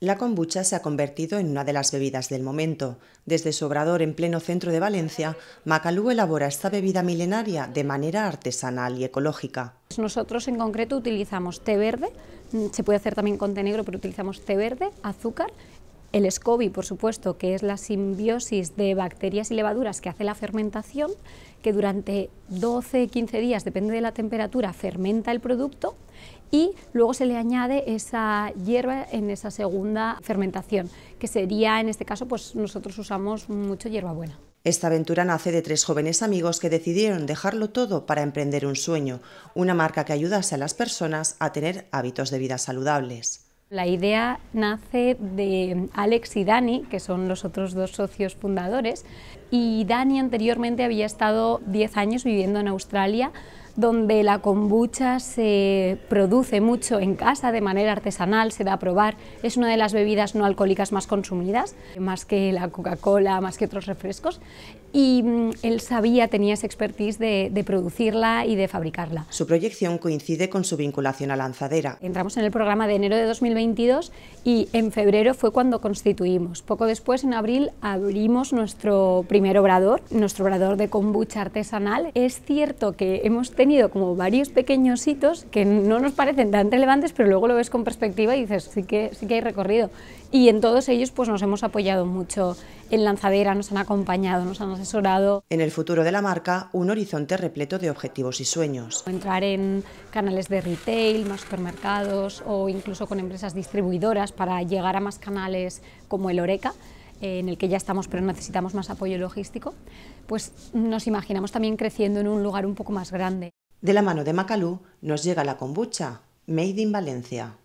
La kombucha se ha convertido en una de las bebidas del momento. Desde Sobrador, en pleno centro de Valencia, Macalú elabora esta bebida milenaria de manera artesanal y ecológica. Nosotros en concreto utilizamos té verde, mm, se puede hacer también con té negro, pero utilizamos té verde, azúcar, el SCOBY, por supuesto, que es la simbiosis de bacterias y levaduras que hace la fermentación, que durante 12-15 días, depende de la temperatura, fermenta el producto y luego se le añade esa hierba en esa segunda fermentación, que sería en este caso pues nosotros usamos mucho hierbabuena. Esta aventura nace de tres jóvenes amigos que decidieron dejarlo todo para emprender un sueño, una marca que ayudase a las personas a tener hábitos de vida saludables. La idea nace de Alex y Dani, que son los otros dos socios fundadores, y Dani anteriormente había estado 10 años viviendo en Australia donde la kombucha se produce mucho en casa de manera artesanal, se da a probar. Es una de las bebidas no alcohólicas más consumidas, más que la Coca-Cola, más que otros refrescos. Y mm, él sabía, tenía ese expertise de, de, producirla y de fabricarla. Su proyección coincide con su vinculación a Lanzadera. Entramos en el programa de enero de 2022 y en febrero fue cuando constituimos. Poco después, en abril, abrimos nuestro primer obrador, nuestro obrador de kombucha artesanal. Es cierto que hemos tenido tenido como varios pequeños hitos que no nos parecen tan relevantes, pero luego lo ves con perspectiva y dices, sí que, sí que hay recorrido. Y en todos ellos pues, nos hemos apoyado mucho en Lanzadera, nos han acompañado, nos han asesorado. En el futuro de la marca, un horizonte repleto de objetivos y sueños. Entrar en canales de retail, más supermercados o incluso con empresas distribuidoras para llegar a más canales como el Oreca en el que ya estamos pero necesitamos más apoyo logístico, pues nos imaginamos también creciendo en un lugar un poco más grande. De la mano de Macalú nos llega la kombucha, Made in Valencia.